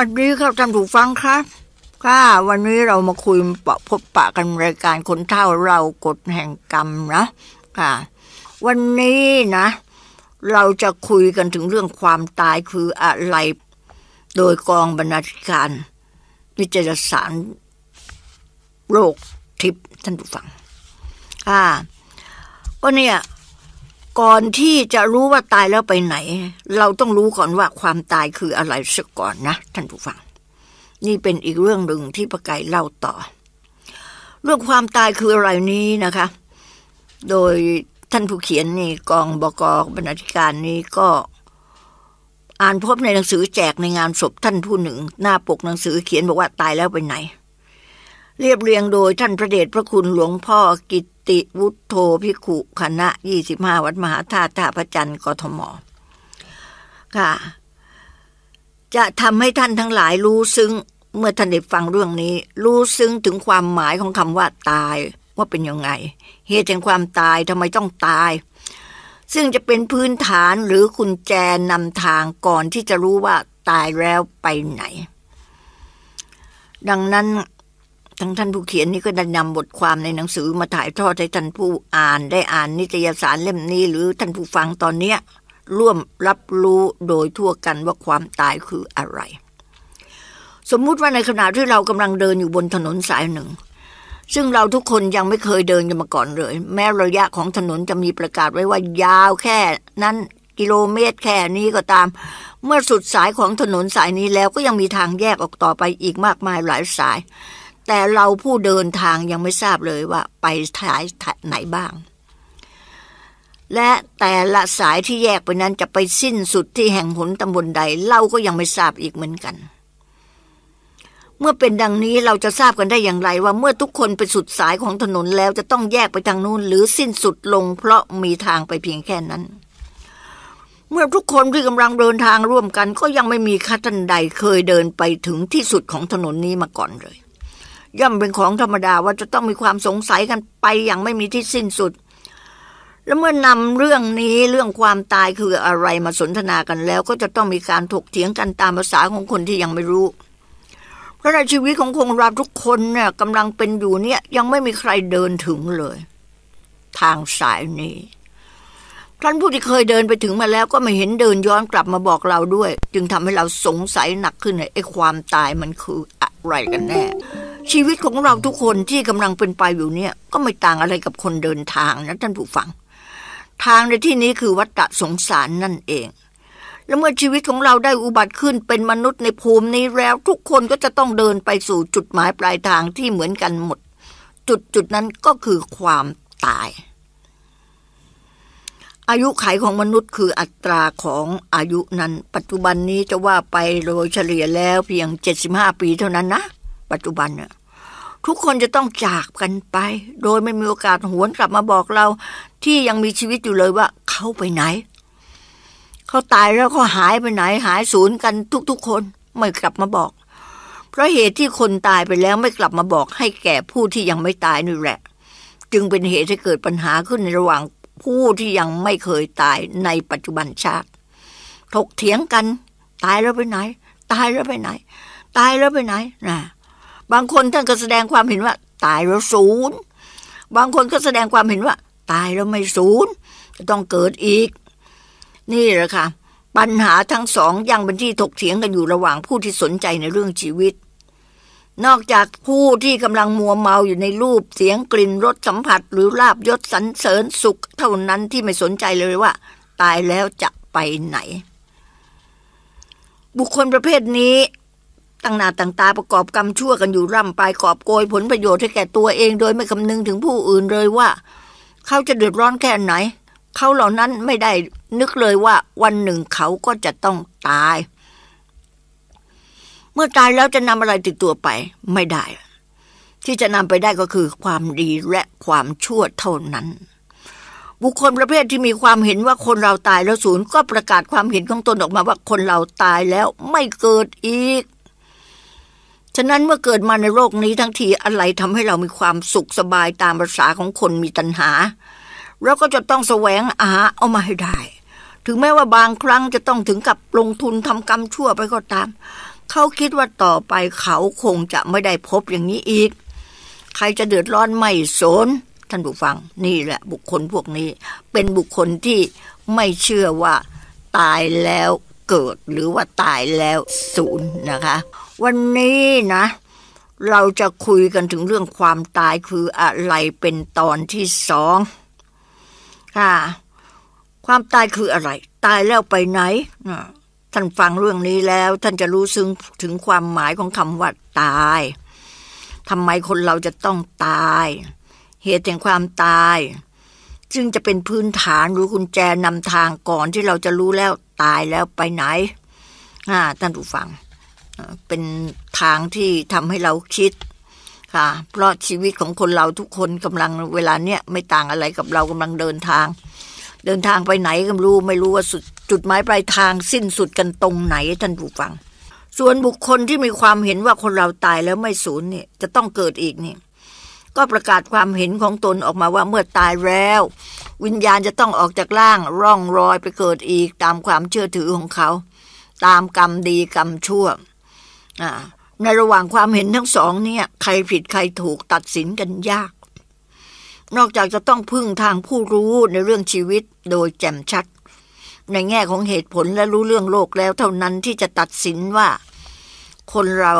วัสดีครับท่านผู้ฟังครับค่ะวันนี้เรามาคุยปะพบปะกันรายการคนเท่าเรากฎแห่งกรรมนะค่ะวันนี้นะ เราจะคุยกันถึงเรื่องความตายคืออะไรโดยกองบรรณาธิการ วิจารสารโรคทิพย์ท่านผู้ฟัง ค่ะก็เนี่ยก่อนที่จะรู้ว่าตายแล้วไปไหน เราต้องรู้ก่อนว่าความตายคืออะไรสักก่อนนะท่านผู้ฟัง นี่เป็นอีกเรื่องหนึ่งที่ประไกเล่าต่อ เรื่องความตายคืออะไรนี้นะคะ โดยท่านผู้เขียนนี่กองบกบรรณาธิการนี้ก็อ่านพบในหนังสือแจกในงานศพท่านผู้หนึ่ง หน้าปกหนังสือเขียนบอกว่าตายแล้วไปไหน เรียบเรียงโดยท่านพระเดชพระคุณหลวงพ่อกิตติวุฒโธพิขุคณะ 25 วัดมหาธาตุท่าพระจันทร์กทมค่ะจะทำให้ท่านทั้งหลายรู้ซึ้งเมื่อท่านได้ฟังเรื่องนี้รู้ซึ้งถึงความหมายของคำว่าตายว่าเป็นยังไง เหตุแห่งความตายทำไมต้องตายซึ่งจะเป็นพื้นฐานหรือคุณแจนำทางก่อนที่จะรู้ว่าตายแล้วไปไหนดังนั้นทั้งท่านผู้เขียนนี่ก็ได้นำบทความในหนังสือมาถ่ายทอดให้ท่านผู้อ่านได้อ่าน นิตยสารเล่มนี้หรือท่านผู้ฟังตอนเนี้ยร่วมรับรู้โดยทั่วกันว่าความตายคืออะไร สมมุติว่าในขณะที่เรากำลังเดินอยู่บนถนนสายหนึ่ง ซึ่งเราทุกคนยังไม่เคยเดินกันมาก่อนเลย แม้ระยะของถนนจะมีประกาศไว้ว่า ยาวแค่นั้นกิโลเมตรแค่นี้ก็ตาม เมื่อสุดสายของถนนสายนี้แล้วก็ยังมีทางแยกออกต่อไปอีกมากมายหลายสายแต่เราผู้เดินทางยังไม่ทราบเลยว่าไปสายไหนบ้าง และแต่ละสายที่แยกไปนั้น จะไปสิ้นสุดที่แห่ง หนตำบลใดเราก็ยังไม่ทราบอีกเหมือนกัน เมื่อเป็นดังนี้เราจะทราบกันได้อย่างไร ว่าเมื่อทุกคนไปสุดสายของถนนแล้วจะต้องแยกไปทางนู้น หรือสิ้นสุดลงเพราะมีทางไปเพียงแค่นั้น เมื่อทุกคนที่กำลังเดินทางร่วมกัน ก็ยังไม่มีคัท่านใดเคยเดินไปถึงที่สุดของถนนนี้มาก่อนเลยย่อมเป็นของธรรมดาว่าจะต้องมีความสงสัยกันไปอย่างไม่มีที่สิ้นสุด แล้วเมื่อนำเรื่องนี้เรื่องความตายคืออะไรมาสนทนากันแล้วก็จะต้องมีการถกเถียงกันตามภาษาของคนที่ยังไม่รู้ เพราะในชีวิตของคงราทุกคนเนี่ยกำลังเป็นอยู่เนี่ย ยังไม่มีใครเดินถึงเลยทางสายนี้ท่านผู้ที่เคยเดินไปถึงมาแล้วก็ไม่เห็นเดินย้อนกลับมาบอกเราด้วย จึงทำให้เราสงสัยหนักขึ้นไอ้ความตายมันคืออะไรกันแน่ชีวิตของเราทุกคนที่กำลังเป็นไปอยู่เนี่ย ก็ไม่ต่างอะไรกับคนเดินทางนะท่านผู้ฟัง ทางในที่นี้คือวัฏะสงสารนั่นเอง แล้วเมื่อชีวิตของเราได้อุบัติขึ้นเป็นมนุษย์ในภูมินี้แล้ว ทุกคนก็จะต้องเดินไปสู่จุดหมายปลายทางที่เหมือนกันหมด จุดจุดนั้นก็คือความตาย อายุไขของมนุษย์ คืออัตราของอายุนั้น ปัจจุบันนี้จะว่าไปโดยเฉลี่ยแล้วเพียง75ปีเท่านั้นนะปัจจุบันเนี่ยทุกคนจะต้องจากกันไปโดยไม่มีโอกาสหวนกลับมาบอกเราที่ยังมีชีวิตอยู่เลยว่าเขาไปไหนเขาตายแล้วเขาหายไปไหน หายสูญกัน ทุกๆคน ไม่กลับมาบอก เพราะเหตุที่คนตายไปแล้วไม่กลับมาบอกให้แก่ผู้ที่ยังไม่ตายนี่แหละ จึงเป็นเหตุให้เกิดปัญหาขึ้นในระหว่างผู้ที่ยังไม่เคยตายในปัจจุบันชาติถกเถียงกัน ตายแล้วไปไหน ตายแล้วไปไหน ตายแล้วไปไหนนะบางคนท่านก็แสดงความเห็นว่า ตายแล้วศูนย์ บางคนก็แสดงความเห็นว่า ตายแล้วไม่ศูนย์ต้องเกิดอีก นี่แหละค่ะปัญหาทั้งสองยังเป็นที่ถกเถียงกันอยู่ระหว่างผู้ที่สนใจในเรื่องชีวิต นอกจากผู้ที่กำลังมัวเมาอยู่ในรูปเสียงกลิ่นรสสัมผัสหรือลาบยศสรรเสริญสุข เท่านั้นที่ไม่สนใจเลยว่า ตายแล้วจะไปไหน บุคคลประเภทนี้ตั้งหน้าตั้งตา ประกอบกรรมชั่วกันอยู่ร่ำไปกอบโกย ผลประโยชน์ให้แก่ตัวเอง โดยไม่คำนึงถึงผู้อื่นเลยว่า เขาจะเดือดร้อนแค่ไหน เขาเหล่านั้นไม่ได้นึกเลยว่าวันหนึ่งเขาก็จะต้องตาย เมื่อตายแล้วจะนำอะไรติดตัวไปไม่ได้ ที่จะนำไปได้ก็คือความดีและความชั่ว เท่านั้น บุคคลประเภทที่มีความเห็นว่าคนเราตายแล้วศูนย์ก็ประกาศความเห็นของตนออกมาว่าคนเราตายแล้วไม่เกิดอีกฉะนั้นเมื่อเกิดมาในโลกนี้ทั้งทีอะไรทำให้เรามีความสุขสบายตามภาษาของคนมีตัณหาเราก็จะต้องแสวงอาหาเอามาให้ได้ ถึงแม้ว่าบางครั้งจะต้องถึงกับลงทุนทำกรรมชั่วไปก็ตาม เขาคิดว่าต่อไปเขาคงจะไม่ได้พบอย่างนี้อีก ใครจะเดือดร้อนไม่สนท่านผู้ฟังนี่แหละบุคคลพวกนี้ เป็นบุคคลที่ไม่เชื่อว่า ตายแล้วเกิด หรือว่าตายแล้วศูนย์นะคะวันนี้นะ เราจะคุยกันถึงเรื่องความตายคืออะไรเป็นตอนที่สองค่ะ ความตายคืออะไร ตายแล้วไปไหนท่านฟังเรื่องนี้แล้ว ท่านจะรู้ซึ้งถึงความหมายของคำว่าตายทำไมคนเราจะต้องตาย เหตุแห่งความตายซึ่งจะเป็นพื้นฐานหรือกุญแจนำทางก่อนที่เราจะรู้แล้วตายแล้วไปไหนท่านผู้ฟังเป็นทางที่ทำให้เราคิดค่ะ เพราะชีวิตของคนเราทุกคนกำลังเวลาเนี้ยไม่ต่างอะไรกับเรากำลังเดินทาง เดินทางไปไหนก็ไม่รู้ไม่รู้ว่าสุดจุดหมายปลายทางสิ้นสุดกันตรงไหนท่านผู้ฟัง ส่วนบุคคลที่มีความเห็นว่าคนเราตายแล้วไม่สูญเนี่ยจะต้องเกิดอีกนี่ก็ประกาศความเห็นของตนออกมาว่าเมื่อตายแล้ว วิญญาณจะต้องออกจากร่างร่องรอยไปเกิดอีกตามความเชื่อถือของเขา ตามกรรมดีกรรมชั่วในระหว่างความเห็นทั้งสอง เนี่ย ใครผิดใครถูกตัดสินกันยาก นอกจากจะต้องพึ่งทางผู้รู้ในเรื่องชีวิตโดยแจ่มชัด ในแง่ของเหตุผลและรู้เรื่องโลกแล้วเท่านั้นที่จะตัดสินว่า คนเรา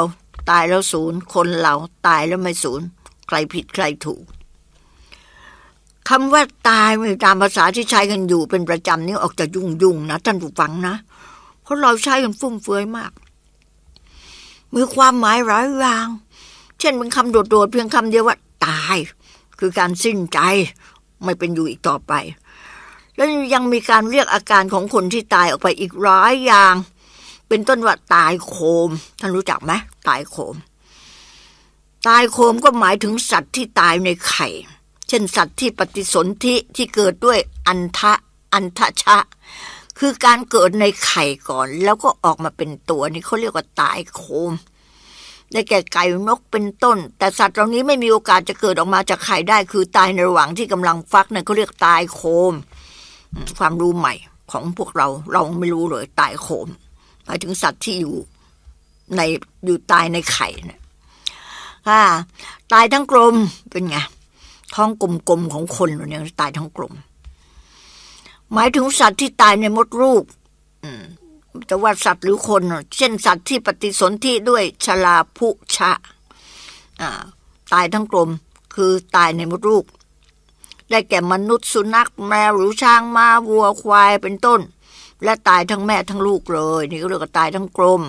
ตายแล้วศูนย์คนเราตายแล้วไม่ศูนย์ใครผิดใครถูกคำว่าตายมีตามภาษาที่ใช้กันอยู่เป็นประจำนี่ออกจะยุ่งยุ่งนะท่านผู้ฟังนะเพราะเราใช้กันฟุ่มเฟือยมากมีความหมายร้ายอย่าง เช่นเป็นคำโดดๆ เพียงคำเดียวว่าตาย คือการสิ้นใจ ไม่เป็นอยู่อีกต่อไป แล้วยังมีการเรียกอาการของคนที่ตายออกไปอีกร้อยอย่าง เป็นต้นว่าตายโคม ท่านรู้จักไหมตายโคม ตายโคมก็หมายถึงสัตว์ที่ตายในไข่ เช่น สัตว์ที่ปฏิสนธิที่เกิดด้วยอันทะอันทะชะคือการเกิดในไข่ก่อน แล้วก็ออกมาเป็นตัวนี่เขาเรียกว่าตายโคมได้แก่ไก่นกเป็นต้น แต่สัตว์เหล่านี้ไม่มีโอกาสจะเกิดออกมาจากไข่ได้ คือตายในระหว่างที่กำลังฟักเนี่ยเขาเรียกตายโคม ความรู้ใหม่ของพวกเราเราไม่รู้เลย ตายโคมหมายถึงสัตว์ที่อยู่ในอยู่ตายในไข่นะค่ะตายทั้งกลมเป็นไงท้องกลมๆของคนเนี่ยตายทั้งกลมหมายถึงสัตว์ที่ตายในมดลูกจะว่าสัตว์หรือคนเช่นสัตว์ที่ปฏิสนธิด้วยชลาภุชะตายทั้งกลมคือตายในมดลูก ได้แก่มนุษย์สุนัข แมวหรือช้างมา้าวัวควายเป็นต้น และตายทั้งแม่ทั้งลูกเลย นี่ก็เรียกว่าตายทั้งกลม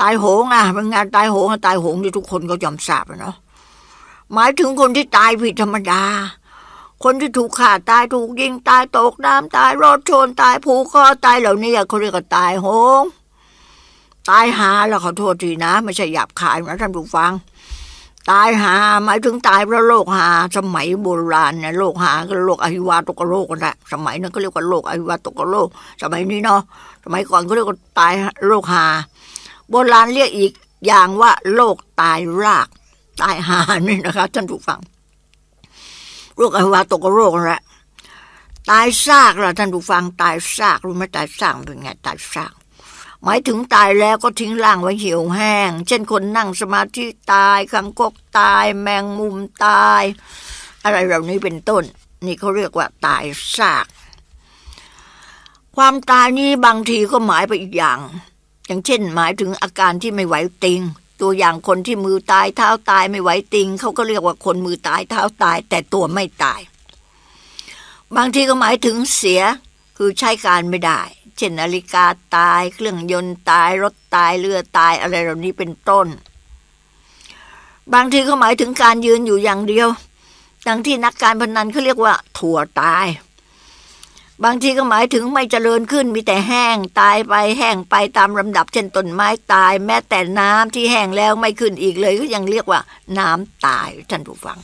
ตายโหงอ่ะเป็นงานตายโหงตายโหงที่ทุกคนก็ยอมทราบะเนาะหมายถึงคนที่ตายผิดธรรมดาคนที่ถูกฆ่าตายถูกยิง ตาย ตกน้ำตายรถชนตายผูกคอตายเหล่านี้เขาเรียกว่าตายโหงตายหาแล้วขอโทษทีนะไม่ใช่หยาบคายนะท่านผู้ฟัง ตายหาหมายถึงตายเพราะโรคหาสมัยโบราณเนี่ยโรคหาก็โรคอหิวาตกโรคกันแหละสมัยนั้นก็เรียกว่าโรคอหิวาตกโรคสมัยนี้เนาะสมัยก่อนก็เรียกว่าตายโรคหาโบราณเรียกอีกอย่างว่าโรคตายราก ตายหานี่นะคะท่านผู้ฟังโรคอหิวาตกโรคละตายซากละท่านผู้ฟังตายซากรู้ไหมตายซากเป็นไงตายซาก หมายถึงตายแล้วก็ทิ้งร่างไว้เหี่ยวแห้ง เช่นคนนั่งสมาธิตายคำกกตายแมงมุมตาย อะไรเหล่านี้เป็นต้น นี่เขาเรียกว่าตายซาก ความตายนี้บางทีก็หมายไปอีกอย่าง อย่างเช่นหมายถึงอาการที่ไม่ไหวติงตัวอย่างคนที่มือตายเท้าตายไม่ไหวติงเขาก็เรียกว่าคนมือตายเท้าตายแต่ตัวไม่ตาย บางทีก็หมายถึงเสียคือใช้การไม่ได้ เช่นนาฬิกาตายเครื่องยนต์ตาย รถตายเรือตายอะไรเหล่านี้เป็นต้น บางทีก็หมายถึงการยืนอยู่อย่างเดียว ดังที่นักการพนันเขาเรียกว่า ถั่วตายบางทีก็หมายถึงไม่เจริญขึ้นมีแต่แห้ง ตายไปแห้งไปตามลำดับ เช่นต้นไม้ตายแม้แต่น้ำที่แห้งแล้วไม่ขึ้นอีกเลย ก็ยังเรียกว่า น้ำตายท่านผู้ฟัง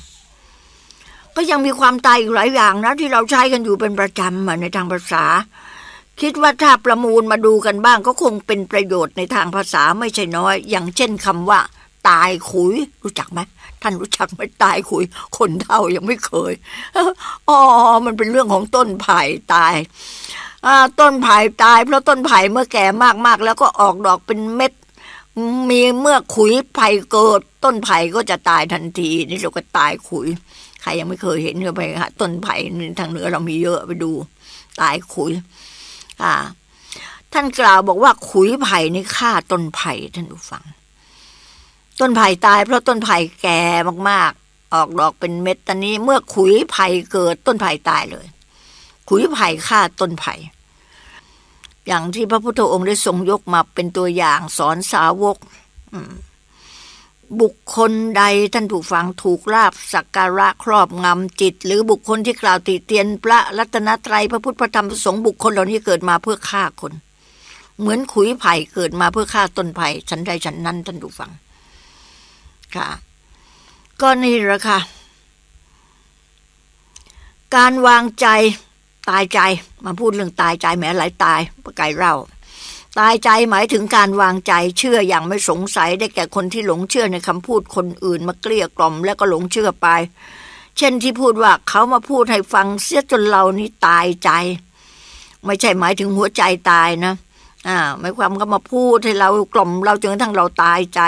ก็ยังมีความตายอีกหลายอย่างนะที่เราใช้กันอยู่เป็นประจำมาในทางภาษา คิดว่าถ้าประมูลมาดูกันบ้างก็คงเป็นประโยชน์ในทางภาษาไม่ใช่น้อย อย่างเช่นคำว่าตายขุยรู้จักไหมท่านรู้จักไหมตายขุย คนเท่ายังไม่เคยอ๋อมันเป็นเรื่องของต้นไผ่ตายต้นไผ่ตายเพราะต้นไผ่เมื่อแก่มากๆ แล้วก็ออกดอกเป็นเม็ด มีเมื่อขุยไผ่เกิดต้นไผ่ก็จะตายทันทีนี่เราก็ตายขุย ใครยังไม่เคยเห็นก็ไปหาต้นไผ่ทางเหนือเรามีเยอะไปดู ตายขุย อ่า ท่านกล่าวบอกว่าขุยไผ่นี่ฆ่าต้นไผ่ท่านผู้ฟังต้นไผ่ตายเพราะต้นไผ่แก่มากๆ ออกดอกเป็นเม็ดตอนนี้เมื่อขุยไผ่เกิดต้นไผ่ตายเลย ขุยไผ่ฆ่าต้นไผ่อย่างที่พระพุทธองค์ได้ทรงยกมาเป็นตัวอย่าง สอนสาวกบุคคลใดท่านถูกฟังถูกลาบสักการะครอบงำจิต หรือบุคคลที่กล่าวติเตียน พระรัตนตรัยพระพุทธพระธรรมพระสงฆ์บุคคลเหล่านี้เกิดมาเพื่อฆ่าคน เหมือนขุยไผ่เกิดมาเพื่อฆ่าต้นไผ่ฉันใดฉันนั้นท่านถูกฟังค่ะก็นี่แหละค่ะ การวางใจตายใจมาพูดเรื่องตายใจแม้หลายตายประไก่เราตายใจหมายถึงการวางใจเชื่ออย่างไม่สงสัย ได้แก่คนที่หลงเชื่อในคำพูดคนอื่นมาเกลี้ยกล่อม แล้วก็หลงเชื่อไป เช่นที่พูดว่า เขามาพูดให้ฟังเสียจนเรานี่ตายใจ ไม่ใช่หมายถึงหัวใจตายนะอ่าหมายความก็มาพูดให้เรากล่อม เราจนกระทั่งเราตายใจ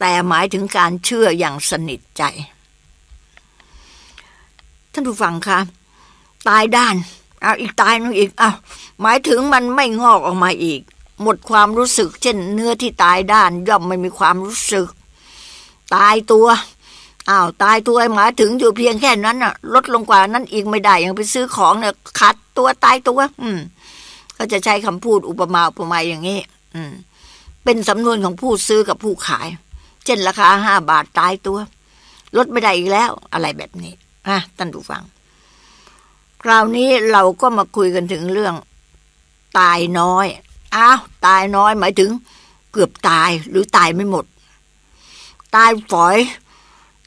แต่หมายถึงการเชื่ออย่างสนิทใจ ท่านผู้ฟังคะ ตายด้านเอาอีกตายนึงอีกเอาหมายถึงมันไม่งอกออกมาอีก หมดความรู้สึกเช่นเนื้อที่ตายด้านย่อมไม่มีความรู้สึก ตายตัวอ้าวตายตัวหมายถึงอยู่เพียงแค่นั้นน่ะ ลดลงกว่านั้นอีกไม่ได้ ยังไปซื้อของเนี่ยขาดตัวตายตัวอืมก็จะใช้คำพูดอุปมาอุปไมยอย่างนี้ อืม เป็นสำนวนของผู้ซื้อกับผู้ขายเช่นราคาห้าบาทตายตัวลดไม่ได้อีกแล้ว อะไรแบบนี้อะท่านดูฟัง คราวนี้เราก็มาคุยกันถึงเรื่อง ตายน้อยอ้าวตายน้อยหมายถึง เกือบตายหรือตายไม่หมด ตายฝอย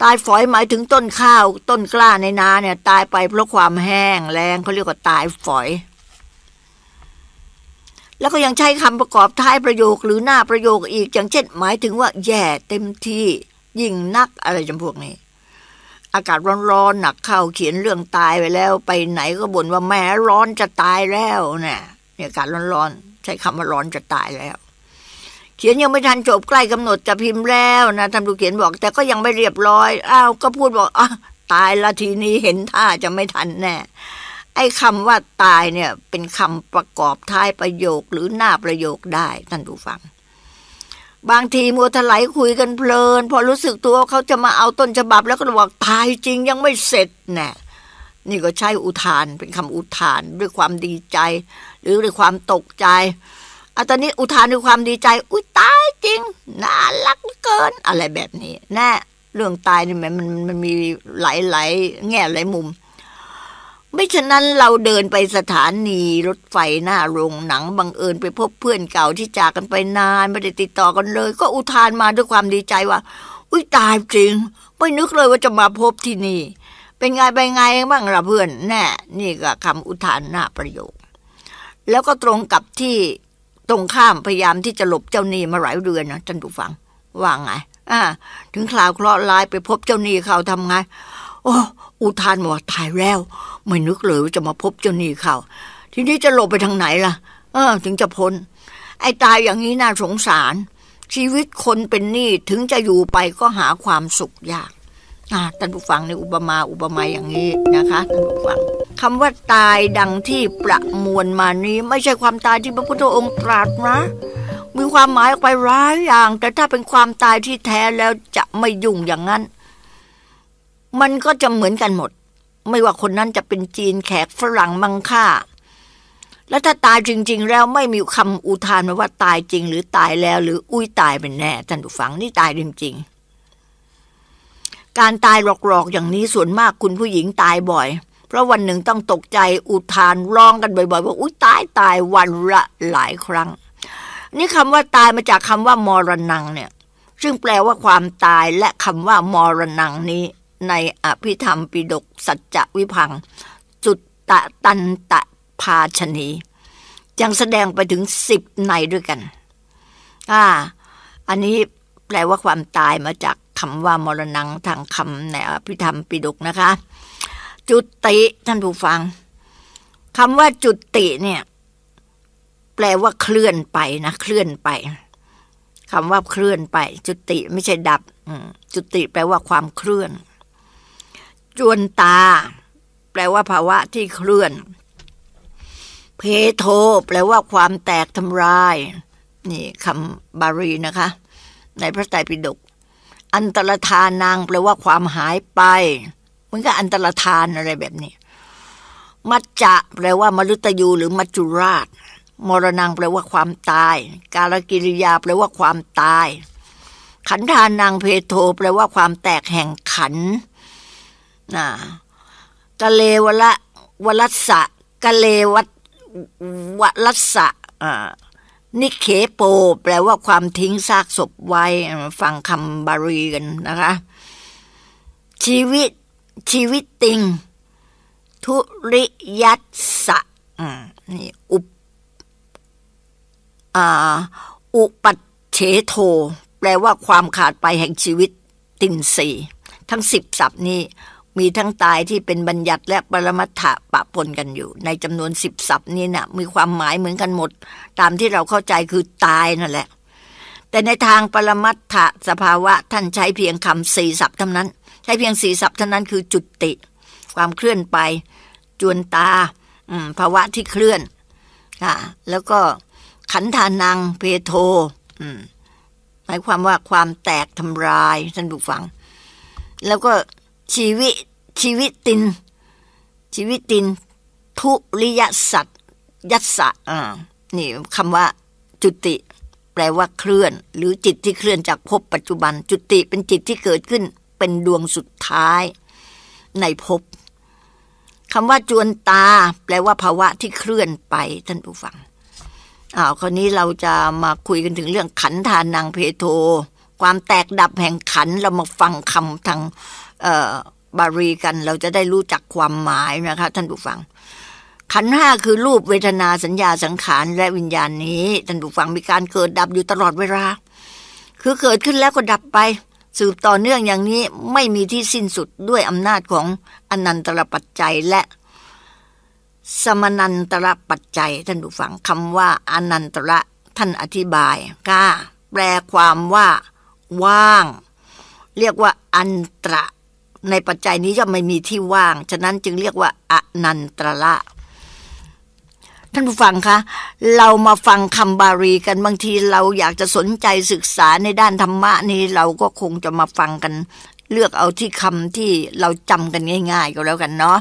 ตายฝอยหมายถึงต้นข้าว ต้นกล้าในนาเนี่ย ตายไปเพราะความแห้งแรงเขาเรียกว่าตายฝอยแล้วก็ยังใช้คำประกอบท้ายประโยคหรือหน้าประโยคอีกอย่างเช่นหมายถึงว่าแย่เต็มที่ยิ่งนัก อะไรจำพวกนี้ อากาศร้อนๆหนักเข้าเขียนเรื่องตายไปแล้ว ไปไหนก็บ่นว่าแม้ร้อนจะตายแล้วนะ่ยเนี่ย อากาศร้อนๆใช้คำว่าร้อนจะตายแล้ว เขียนยังไม่ทันจบใกล้กำหนดจะพิมพ์แล้ว นะทำานูเขียนบอก แต่ก็ยังไม่เรียบร้อยอ้าวก็พูดบอกอ่ะตายละทีนี้เห็นท่าจะไม่ทันแน่ไอ้คำว่าตายเนี่ยเป็นคำประกอบท้ายประโยคหรือหน้าประโยคได้ท่านผู้ฟัง บางทีมัวถลายคุยกันเพลินพอรู้สึกตัวเขาจะมาเอาต้นฉบับแล้วก็บอกตายจริงยังไม่เสร็จแน่นี่ก็ใช่อุทานเป็นคำอุทาน ด้วยความดีใจ หรือด้วยความตกใจอาตอนนี้อุทานด้วยความดีใจ อุ้ยตายจริงน่ารักเกิน อะไรแบบนี้แน่เรื่องตายนี่มันมันมันมีหลายหลายแง่หลายมุมไม่ฉะนั้นเราเดินไปสถานี รถไฟหน้าโรงหนังบังเอิญไปพบเพื่อนเก่าที่จากกันไปนานไม่ได้ติดต่อกันเลย ก็อุทานมาด้วยความดีใจว่า อุ้ยตายจริงไม่นึกเลยว่าจะมาพบที่นี่ เป็นไงไปไงบ้างล่ะเพื่อนแน่ นี่ก็คำอุทานหน้าประโยค แล้วก็ตรงกับที่ตรงข้ามพยายามที่จะหลบเจ้าหนี้มาหลายเดือนนะท่านผู้ฟัง ว่าไง อ่า ถึงคราวเคราะห์ลายไปพบเจ้าหนี้เขาทำไง โอ้อุทานว่าตายแล้วไม่นึกเลยว่าจะมาพบเจ้านี่เขาทีนี้จะหลบไปทางไหนล่ะเออถึงจะพ้นไอ้ตายอย่างนี้น่าสงสาร ชีวิตคนเป็นหนี้ถึงจะอยู่ไปก็หาความสุขยากท่านผู้ฟังในอุปมาอุปไมยอย่างนี้นะคะท่านผู้ฟังคำว่าตายดังที่ประมวลมานี้ไม่ใช่ความตายที่พระพุทธองค์ตรัสนะ มีความหมายออกไปร้ายอย่าง แต่ถ้าเป็นความตายที่แท้แล้วจะไม่ยุ่งอย่างนั้นมันก็จะเหมือนกันหมด ไม่ว่าคนนั้นจะเป็นจีนแขกฝรั่งมังค่า แล้วถ้าตายจริงๆแล้วไม่มีคำอุทานมาว่าตายจริง หรือตายแล้วหรืออุ้ยตายเป็นแน่ท่านผู้ฟังนี่ตายจริงๆการตายหลอกๆอย่างนี้ส่วนมากคุณผู้หญิงตายบ่อย เพราะวันหนึ่งต้องตกใจอุทานร้องกันบ่อย ๆ ว่าอุ้ยตายตายวันละหลายครั้ง นี่คำว่าตายมาจากคำว่ามรณงเนี่ย ซึ่งแปลว่าความตายและคำว่ามรณงนี้ในอภิธรรมปิดกสัจจวิพังจุตตะตันตะภาชนียังแสดงไปถึงสิบในด้วยกัน อ่า อันนี้แปลว่าความตายมาจากคำว่ามรณงทางคำในอภิธรรมปิดกนะคะ จุติท่านผู้ฟังคำว่า จุติ เนี่ย แปลว่าเคลื่อนไปนะเคลื่อนไปคำว่าเคลื่อนไป จุติ ไม่ใช่ดับจุติ แปลว่าความเคลื่อนจวนตา แปลว่า ภาวะที่เคลื่อน เพโทแปลว่าความแตกทำลาย นี่คำบาลีนะคะ ในพระไตรปิฎก อันตรธานนางแปลว่า ความหายไปเหมือนกับอันตรธานอะไรแบบนี้ มัจจะแปลว่า มรุตยูหรือมัจจุราช มรณงแปลว่าความตาย กาลกิริยาแปลว่า ความตาย ขันธานางเพโทแปลว่าความแตกแห่งขันธ์นะกะเลวละวลัสสะกะเลวัตวลัสสะอ่านิเคโป แปลว่าความทิ้งซากศพไว้ ฟังคำบาลีกันนะคะชีวิตชีวิตติง ทุริยัตสะนี่อุปอุปัเฉโท แปลว่าความขาดไปแห่งชีวิตตินสีทั้งสิบศัพท์นี้มีทั้งตายที่เป็นบัญญัติและปรมัตถะปะปนกันอยู่ ในจำนวนสิบศัพท์นี้นะ่ะมีความหมายเหมือนกันหมด ตามที่เราเข้าใจคือตายนั่นแหละ แต่ในทางปรมัตถะสภาวะท่านใช้เพียงคำสี่ศัพท์เท่านั้น ใช้เพียงสี่ศัพท์เท่านั้นคือจุดติความเคลื่อนไปจวนตาภาวะที่เคลื่อนค่ะแล้วก็ขันธานัง เพโทหมายความว่าความแตกทำลาย ท่านผู้ฟัง แล้วก็ชีวิตชีวิตตินชีวิตติน ทุริยสัตยัสะอ่านี่คำว่า จุติ แปลว่าเคลื่อน หรือจิตที่เคลื่อนจากภพปัจจุบัน จุติเป็นจิตที่เกิดขึ้นเป็นดวงสุดท้าย ในภพคำว่า จวนตา แปลว่าภาวะที่เคลื่อนไปท่านผู้ฟังอ้าวคราวนี้เราจะมาคุยกันถึงเรื่องขันธานังเพโท ความแตกดับแห่งขันเรามาฟังคำทางบารีกันเราจะได้รู้จักความหมายนะคะท่านผู้ฟัง ขันห้าคือรูปเวทนาสัญญาสังขารและวิญญาณนี้ท่านผู้ฟังมีการเกิดดับอยู่ตลอดเวลาคือเกิดขึ้นแล้วก็ดับไป สืบต่อเนื่องอย่างนี้ ไม่มีที่สิ้นสุดด้วยอำนาจของอนันตรปัจจัยและ สมนันตระปัจจัย ท่านผู้ฟังคำว่าอนันตระท่านอธิบายก้าแปลความว่าว่าง เรียกว่าอันตระในปัจจัยนี้ย่อมไม่มีที่ว่าง ฉะนั้นจึงเรียกว่าอนันตระท่านผู้ฟังคะเรามาฟังคำบาลีกันบางทีเราอยากจะสนใจศึกษาในด้านธรรมะนี้ เราก็คงจะมาฟังกันเลือกเอาที่คำที่เราจำกันง่ายๆ ก็แล้วกันเนาะ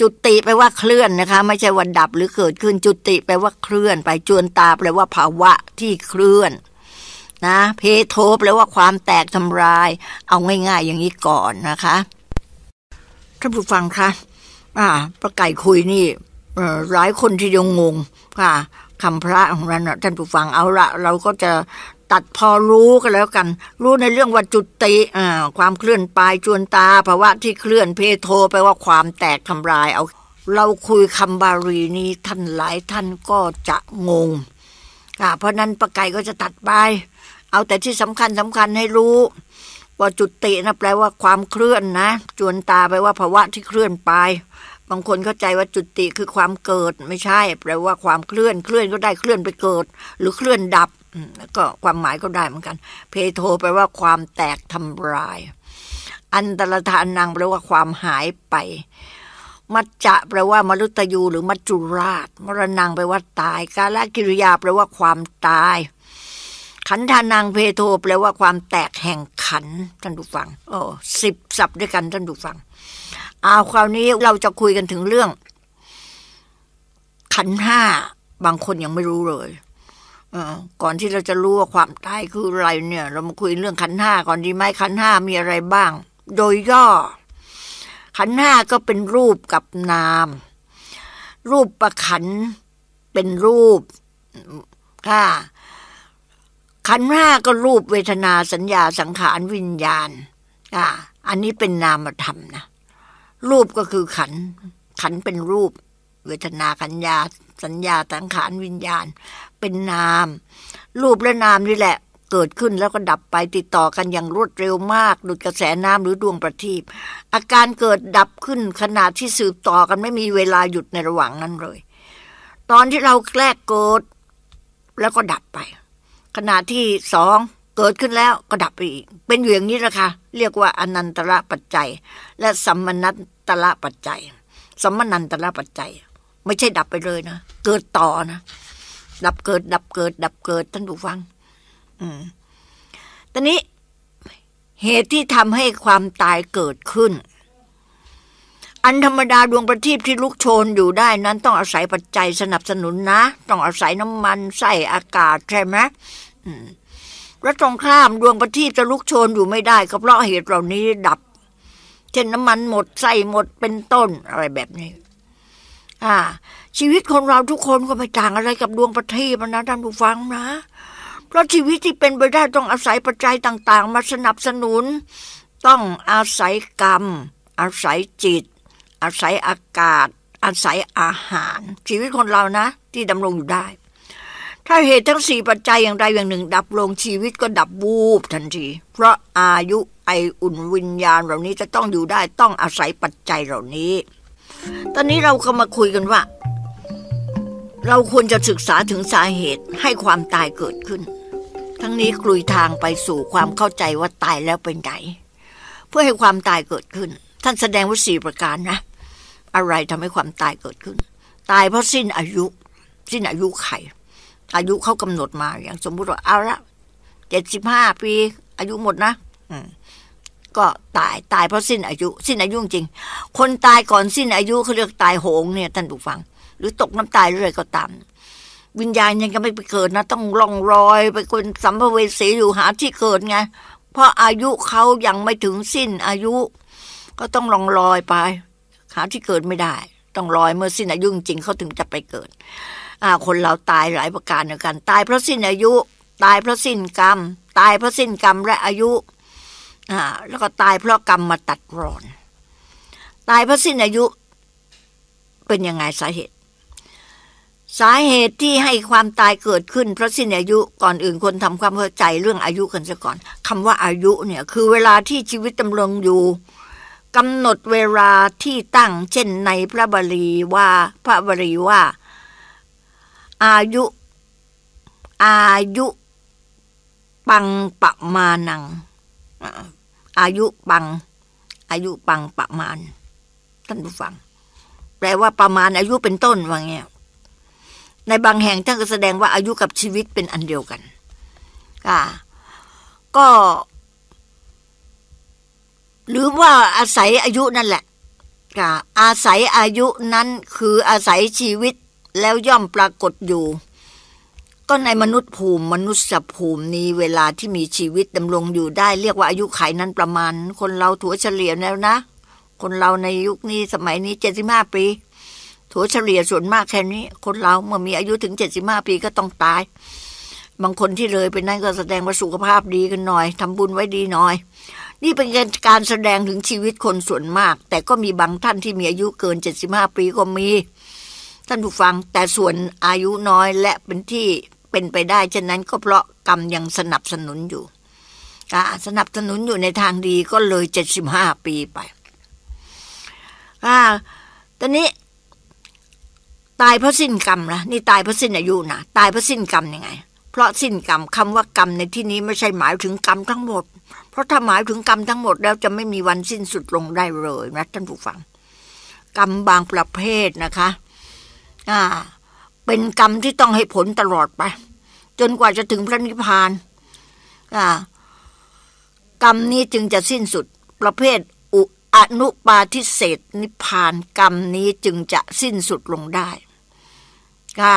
จุติแปลว่าเคลื่อนนะคะ ไม่ใช่วันดับหรือเกิดขึ้นจุติแปลว่าเคลื่อน ไปจวนตาแปลว่าภาวะที่เคลื่อน นะ เพโทแปลว่าความแตกทำลาย เอาง่ายๆอย่างนี้ก่อนนะคะท่านผู้ฟังคะอ่าประไก่คุยนี่หลายคนที่ยังงง ค่ะคำพระของนั้นท่านผู้ฟัง เอาละเราก็จะตัดพอรู้กันแล้วกัน รู้ในเรื่องวัจุติความเคลื่อนปลายจวนตาภาวะที่เคลื่อนเพโทแปลว่าความแตกทำลาย เอา เราคุยคำบาลีนี้ท่านหลายท่านก็จะงงค่ะเพราะนั้นประไก่ก็จะตัดไป เอาแต่ที่สำคัญสำคัญให้รู้ว่าจุตินะแปลว่าความเคลื่อนนะ จวนตาแปลว่าภาวะที่เคลื่อนไป บางคนเข้าใจว่าจุติคือความเกิด ไม่ใช่ แปลว่าความเคลื่อน เคลื่อนก็ได้เคลื่อนไปเกิดหรือเคลื่อนดับ ก็ความหมายก็ได้เหมือนกัน เพโทแปลว่าความแตกทำลาย อันตรธานนางแปลว่าความหายไป มัจจะแปลว่า มรุตยูหรือมัจจุราช มรณังแปลว่าตาย กาลกิริยาแปลว่า ความตายขันธานังเพโทแปลว่าความแตกแห่งขันท่านดูฟังโอ้สิบศัพท์ด้วยกัน ท่านดูฟังเอาคราวนี้เราจะคุยกันถึงเรื่อง ขันห้าบางคนยังไม่รู้เลย เออก่อนที่เราจะรู้ว่าความตายคืออะไรเนี่ย เรามาคุยเรื่องขันห้าก่อนดีไหมขันห้ามีอะไรบ้าง โดยย่อ ขันห้าก็เป็นรูปกับนาม รูปประขันเป็นรูปค่ะขันห้าก็รูปเวทนาสัญญาสังขารวิญญาณ อ่า อันนี้เป็นนามธรรมนะ รูปก็คือขันขันเป็นรูป เวทนาขันญาสัญญาสังขารวิญญาณ เป็นนาม รูปและนามนี่แหละ เกิดขึ้นแล้วก็ดับไปติดต่อกันอย่างรวดเร็วมากดุดกระแสน้ำหรือดวงประทีปอาการเกิดดับขึ้นขนาดที่สืบต่อกันไม่มีเวลาหยุดในระหว่างนั้นเลย ตอนที่เราแกล้งเกิดแล้วก็ดับไปขณะที่สองเกิดขึ้นแล้ว ก็ดับไปอีกเป็นอยู่อย่างนี้ละค่ะเรียกว่าอนันตระปัจจัย และสัมมนันตระปัจจัยสัมมนันตระปัจจัย ไม่ใช่ดับไปเลยนะเกิดต่อนะดับเกิดดับเกิดดับเกิดท่านผู้ฟัง อืมตอนนี้เหตุที่ทำให้ความตายเกิดขึ้นอันธรรมดาดวงประทีปที่ลุกโชนอยู่ได้นั้น ต้องอาศัยปัจจัยสนับสนุนนะ ต้องอาศัยน้ำมันใส่อากาศใช่ไหมและตรงข้ามดวงประทีปจะลุกโชนอยู่ไม่ได้ก็เพราะเหตุเหล่านี้ดับ เช่นน้ำมันหมดใส่หมดเป็นต้น อะไรแบบนี้ อ่า ชีวิตคนเราทุกคนก็ไม่ต่างอะไรกับดวงประทีปนะท่านผู้ฟังนะ เพราะชีวิตที่เป็นไปได้ต้องอาศัยปัจจัยต่าง ๆ มาสนับสนุน ต้องอาศัยกรรม อาศัยจิตอาศัยอากาศ อาศัยอาหาร ชีวิตคนเรานะ ที่ดำรงอยู่ได้ ถ้าเหตุทั้งสี่ปัจจัยอย่างใดอย่างหนึ่งดับลง ชีวิตก็ดับวูบทันที เพราะอายุไออุ่นวิญญาณเหล่านี้จะต้องอยู่ได้ต้องอาศัยปัจจัยเหล่านี้ ตอนนี้เราก็มาคุยกันว่า เราควรจะศึกษาถึงสาเหตุให้ความตายเกิดขึ้น ทั้งนี้กลุยทางไปสู่ความเข้าใจว่าตายแล้วเป็นไงเพื่อให้ความตายเกิดขึ้นท่านแสดงว่าสี่ประการนะอะไรทำให้ความตายเกิดขึ้น ตายเพราะสิ้นอายุ สิ้นอายุไขอายุเขากำหนดมาอย่าง สมมุติว่าเอาละเจ็ดสิบห้าปี อายุหมดนะอืก็ตายตายเพราะสิ้นอายุสิ้นอายุจริง คนตายก่อนสิ้นอายุเขาเรียกตายโหงเนี่ย ท่านผู้ฟังหรือตกน้ำตายเรื่อยก็ตามวิญญาณยังก็ไม่ไปเกิดนะต้องล่องรอยไปคนสัมภเวสีอยู่หาที่เกิดไงเพราะอายุเขายังไม่ถึงสิ้นอายุก็ต้องลองลอยไปหาที่เกิดไม่ได้ ต้องลอยเมื่อสิ้นอายุจริงเขาถึงจะไปเกิดอ่าคนเราตายหลายประการเหมือนกัน ตายเพราะสิ้นอายุ ตายเพราะสิ้นกรรม ตายเพราะสิ้นกรรมและอายุอ่าแล้วก็ตายเพราะกรรมมาตัดรอน ตายเพราะสิ้นอายุเป็นยังไงสาเหตุ สาเหตุที่ให้ความตายเกิดขึ้นเพราะสิ้นอายุก่อนอื่นคนทำความเข้าใจเรื่องอายุกันซะก่อน คำว่าอายุเนี่ยคือเวลาที่ชีวิตดารงอยู่กำหนดเวลาที่ตั้ง เช่นในพระบรีว่าพระบรีว่า อายุอายุปังปะมานัง อายุปังอายุปังปะมาณท่านผู้ฟัง แปลว่าประมาณอายุเป็นต้นว่าเงี้ยในบางแห่งท่านก็แสดงว่าอายุกับชีวิตเป็นอันเดียวกัน ก็หรือว่าอาศัยอายุนั่นแหละกะอาศัยอายุนั้นคืออาศัยชีวิตแล้วย่อมปรากฏอยู่ ก็ในมนุษย์ภูมิ มนุษย์ภูมินี้เวลาที่มีชีวิตดำรงอยู่ได้ เรียกว่าอายุไขนั้นประมาณ คนเราถัวเฉลี่ยแล้วนะ คนเราในยุคนี้สมัยนี้เจ็ดสิบห้าปีถัวเฉลี่ยส่วนมากแค่นี้ คนเราเมื่อมีอายุถึงเจ็ดสิบห้าปีก็ต้องตาย บางคนที่เลยไปนั่นก็แสดงว่าสุขภาพดีกันหน่อยทำบุญไว้ดีหน่อยนี่เป็นการแสดงถึงชีวิตคนส่วนมาก แต่ก็มีบางท่านที่มีอายุเกิน75ปีก็มี ท่านผู้ฟังแต่ส่วนอายุน้อย และเป็นที่เป็นไปได้ฉะนั้นก็เพราะกรรมยังสนับสนุนอยู่การสนับสนุนอยู่ในทางดีก็เลย75ปีไปอ่าตอนนี้ ตายเพราะสิ้นกรรมนะนี่ตายเพราะสิ้นอายุนะตายเพราะสิ้นกรรมยังไงเพราะสิ้นกรรมคำว่ากรรมในที่นี้ไม่ใช่หมายถึงกรรมทั้งหมดพราะถ้าหมายถึงกรรมทั้งหมดแล้วจะไม่มีวันสิ้นสุดลงได้เลยนะท่านผู้ฟัง กรรมบางประเภทนะคะ อ่า เป็นกรรมที่ต้องให้ผลตลอดไป จนกว่าจะถึงพระนิพพานอ่ากรรมนี้จึงจะสิ้นสุดประเภท อุอนุปาทิเศตนิพพานกรรมนี้จึงจะสิ้นสุดลงได้ค่ะ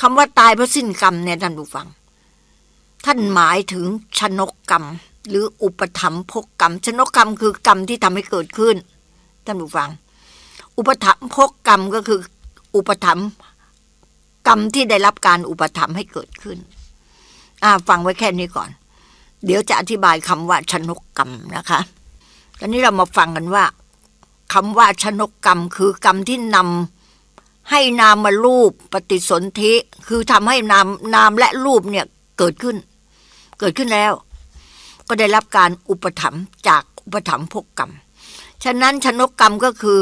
คำว่าตายเพราะสิ้นกรรมเนี่ยท่านผู้ฟัง ท่านหมายถึงชนกกรรมหรืออุปธรรมพกกรรม ชนกกรรมคือกรรมที่ทำให้เกิดขึ้นท่านผู้ฟัง อุปธรรมพกกรรมก็คืออุปธรรมกรรม ที่ได้รับการอุปธรรมให้เกิดขึ้น อ่าฟังไว้แค่นี้ก่อน เดี๋ยวจะอธิบายคำว่าชนกกรรมนะคะตอนนี้เรามาฟังกันว่า คำว่าชนกกรรม คือกรรมที่นำให้นามมารูปปฏิสนธิคือทำให้นามนามและรูปเนี่ยเกิดขึ้น เกิดขึ้นแล้วก็ได้รับการอุปถัมภ์จากอุปถัมภ์พกกรรม ฉะนั้นชนกกรรมก็คือ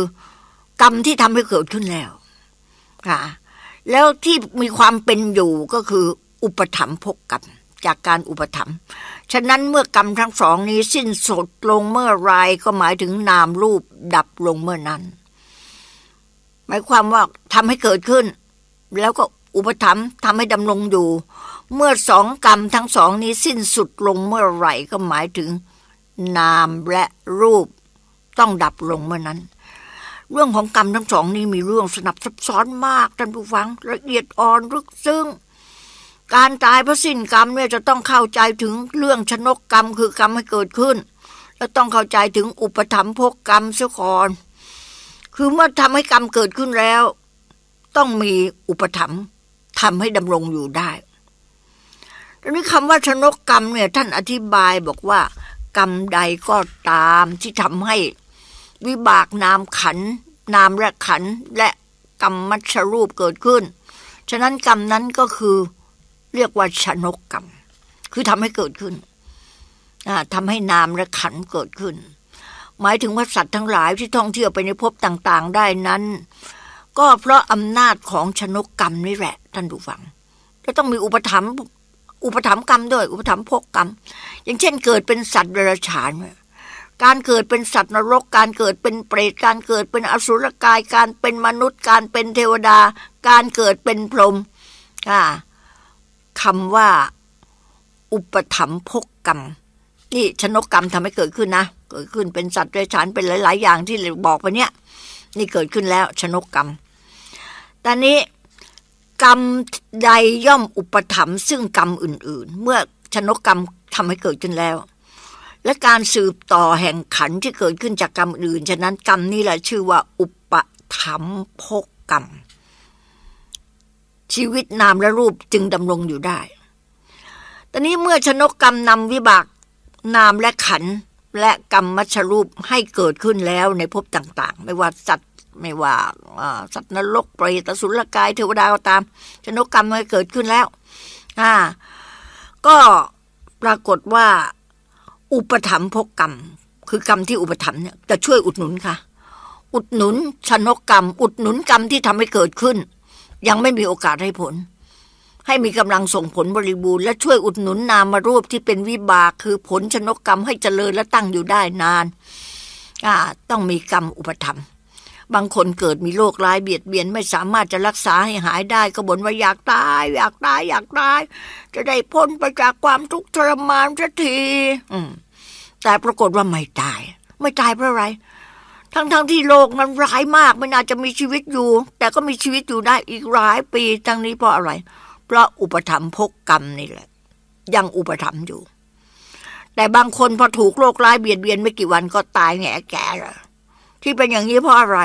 กรรมที่ทำให้เกิดขึ้นแล้วค่ะ แล้วที่มีความเป็นอยู่ก็คือ อุปถัมภ์พกกรรมจากการอุปถัมภ์ฉะนั้นเมื่อกรรมทั้งสองนี้สิ้นสุดลงเมื่อไรก็หมายถึงนามรูปดับลงเมื่อนั้น หมายความว่าทำให้เกิดขึ้น แล้วก็อุปถัมภ์ทำให้ดำรงอยู่เมื่อสองกรรมทั้งสองนี้สิ้นสุดลงเมื่อไหร่ก็หมายถึงนามและรูป ต้องดับลงเมื่อนั้น เรื่องของกรรมทั้งสองนี้มีเรื่องสนับซับซ้อนมากท่านผู้ฟังละเอียดอ่อนลึกซึ้งการตายเพราะสิ้นกรรมเนี่ยจะต้องเข้าใจถึงเรื่องชนกกรรมคือกรรมให้เกิดขึ้นและต้องเข้าใจถึงอุปธรรมพกกรรมเสียก่อนคือเมื่อทำให้กรรมเกิดขึ้นแล้ว ต้องมีอุปธรรมทำให้ดำรงอยู่ได้ทีนี้คำว่าชนกกรรมเนี่ย ท่านอธิบายบอกว่า กรรมใดก็ตามที่ทำให้วิบากนามขันนามและขันและกรรมมัชรูปเกิดขึ้น ฉะนั้นกรรมนั้นก็คือเรียกว่าชนกกรรม คือทำให้เกิดขึ้นทำให้นามและขันเกิดขึ้น หมายถึงว่าสัตว์ทั้งหลายที่ท่องเที่ยวไปในภพต่าง ๆ ได้นั้น ก็เพราะอำนาจของชนกกรรมนี่แหละ ท่านดูฟังจะต้องมีอุปธรรมอุปถัมภ์กรรมด้วยอุปถัมภกกรรม อย่างเช่น เกิดเป็นสัตว์เดรัจฉาน การเกิดเป็นสัตว์นรกการเกิดเป็นเปรตการเกิดเป็นอสุรกายการเป็นมนุษย์ การเป็นเทวดา การเกิดเป็นพรหมคำว่าอุปถัมภกกรรมนี่ชนกกรรมทำให้เกิดขึ้นนะเกิดขึ้นเป็นสัตว์เดรัจฉานเป็นหลาย ๆอย่างที่บอกไปเนี้ยนี่เกิดขึ้นแล้วชนกกรรม ตอนนี้กรรมใดย่อมอุปถัมภ์ซึ่งกรรมอื่น ๆ เมื่อชนกกรรมทำให้เกิดขึ้นแล้ว และการสืบต่อแห่งขันที่เกิดขึ้นจากกรรมอื่น ฉะนั้นกรรมนี่แหละชื่อว่า อุปถัมภกกรรม ชีวิตนามและรูปจึงดำรงอยู่ได้ ตอนนี้เมื่อชนกกรรมนำวิบากนามและขันและกรรมมัชรูปให้เกิดขึ้นแล้วในภพต่างๆ ไม่ว่าสัตว์ไม่ว่าสัตว์นรกเปรตสุรกายเทวดาก็ตาม ชนกกรรมมันเกิดขึ้นแล้วอ่าก็ปรากฏว่าอุปถัมภกกรรม คือกรรมที่อุปถัมภ์เนี่ยจะช่วยอุดหนุนค่ะ อุดหนุนชนกกรรม อุดหนุนกรรมที่ทำให้เกิดขึ้น ยังไม่มีโอกาสให้ผล ให้มีกำลังส่งผลบริบูรณ์และช่วยอุดหนุนนามารูปที่เป็นวิบากคือ ผลชนกกรรมให้เจริญและตั้งอยู่ได้นานอ่าต้องมีกรรมอุปธรรมบางคนเกิดมีโรคร้ายเบียดเบียนไม่สามารถจะรักษาให้หายได้ ก็บ่นว่าอยากตายอยากตายอยากตายจะได้พ้นไปจากความทุกข์ทรมานสักทีแต่ปรากฏว่าไม่ตาย ไม่ตาย เพราะอะไร ทั้งๆทที่โลกมันร้ายมากไม่น่าจะมีชีวิตอยู่ แต่ก็มีชีวิตอยู่ได้อีกหลายปี ทั้งนี้เพราะอะไร เพราะอุปธรรมพกกรรมนี่แหละ ยังอุปธรรมอยู่ แต่บางคนพอถูกโรคร้ายเบียดเบียนไม่กี่วันก็ตายแง่แก่เลยที่เป็นอย่างนี้เพราะอะไร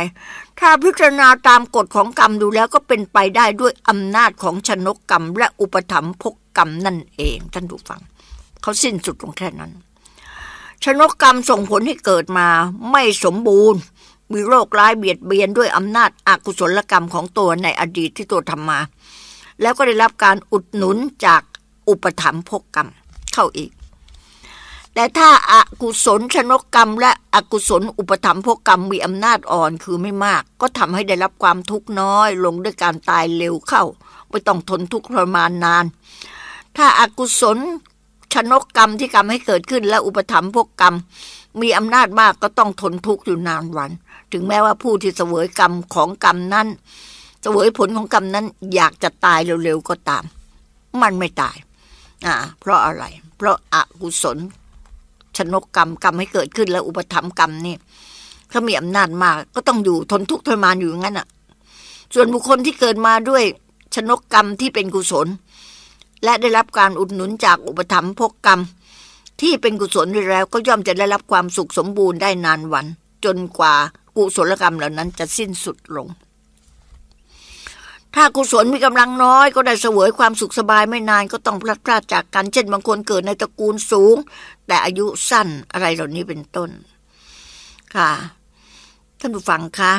ถ้าพิจารณาตามกฎของกรรมดูแล้วก็เป็นไปได้ด้วยอำนาจของชนกกรรม และอุปถัมภกกรรมนั่นเอง ท่านผู้ฟัง เขาสิ้นสุดลงแค่นั้น ชนกกรรมส่งผลให้เกิดมาไม่สมบูรณ์ มีโรคร้ายเบียดเบียนด้วยอำนาจอากุศลกรรมของตัวในอดีตที่ตัวทำมา แล้วก็ได้รับการอุดหนุนจากอุปถัมภกกรรมเข้าอีกแต่ถ้าอากุศลชนกกรรมและอกุศล อุปธรรมพกกรรมมีอำนาจอ่อนคือไม่มาก ก็ทำให้ได้รับความทุกข์น้อย ลงด้วยการตายเร็วเข้าไม่ต้องทนทุกข์ทรมานนาน ถ้าอากุศลชนกกรรมที่กรรมให้เกิดขึ้นและอุปธรรมพกกรรม มีอำนาจมากก็ต้องทนทุกข์อยู่นานวันถึงแม้ว่าผู้ที่เสวยกรรมของกรรมนั้นเสวยผลของกรรมนั้น อยากจะตายเร็วๆก็ตาม มันไม่ตายอ่าเพราะอะไร เพราะอากุศลชนกกรรมกรรมให้เกิดขึ้นแล้วอุปธรรมกรรมนี่เขามีอำนาจมากก็ต้องอยู่ทนทุกข์ทรมานอยู่งั้นอ่ะส่วนบุคคลที่เกิดมาด้วยชนกกรรมที่เป็นกุศล และได้รับการอุดหนุนจากอุปธรรมพกกรรมที่เป็นกุศลไปแล้ว ก็ย่อมจะได้รับความสุขสมบูรณ์ได้นานวัน จนกว่ากุศลกรรมเหล่านั้นจะสิ้นสุดลงถ้ากุศลมีกำลังน้อย ก็ได้เสวยความสุขสบายไม่นานก็ต้องพลัดพรากจากกันเช่น บางคนเกิดในตระกูลสูง แต่อายุสั้นอะไรเหล่านี้เป็นต้นค่ะ ท่านผู้ฟังคะ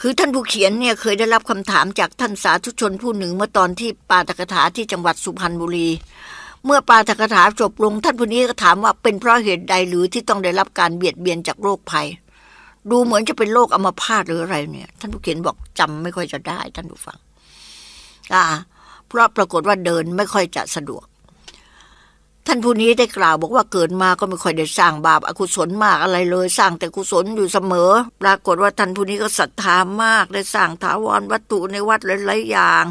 คือท่านผู้เขียนเนี่ยเคยได้รับคำถามจากท่านสาธุชนผู้หนึ่งเมื่อตอนที่ปาตกถาที่จังหวัดสุพรรณบุรี เมื่อปาตกถาจบลงท่านผู้นี้ก็ถามว่าเป็นเพราะเหตุใดหรือที่ต้องได้รับการเบียดเบียนจากโรคภัย ดูเหมือนจะเป็นโรคอัมพาตหรืออะไรเนี่ย ท่านผู้เขียนบอกจำไม่ค่อยจะได้ ท่านผู้ฟัง่เพราะปรากฏว่าเดินไม่ค่อยจะสะดวก ท่านผู้นี้ได้กล่าวบอกว่าเกิดมาก็ไม่ค่อยได้สร้างบาปอากุศลมากอะไรเลย สร้างแต่กุศลอยู่เสมอ ปรากฏว่าท่านผู้นี้ก็ศรัทธามาก ได้สร้างถาวรวัตถุในวัดหลายๆอย่าง